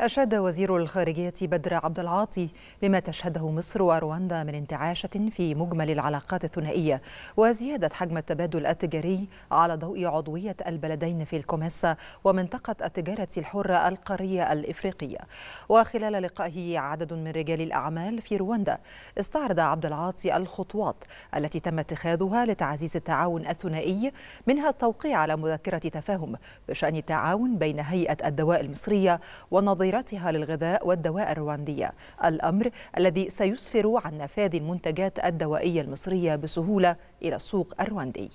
أشاد وزير الخارجية بدر عبد العاطي بما تشهده مصر ورواندا من انتعاشة في مجمل العلاقات الثنائية وزيادة حجم التبادل التجاري على ضوء عضوية البلدين في الكوميسا ومنطقة التجارة الحرة القارية الإفريقية وخلال لقائه عدد من رجال الأعمال في رواندا استعرض عبد العاطي الخطوات التي تم اتخاذها لتعزيز التعاون الثنائي منها التوقيع على مذكرة تفاهم بشأن التعاون بين هيئة الدواء المصرية ونظير ونظيرتها للغذاء والدواء الرواندية الأمر الذي سيسفر عن نفاذ المنتجات الدوائية المصرية بسهولة إلى السوق الرواندي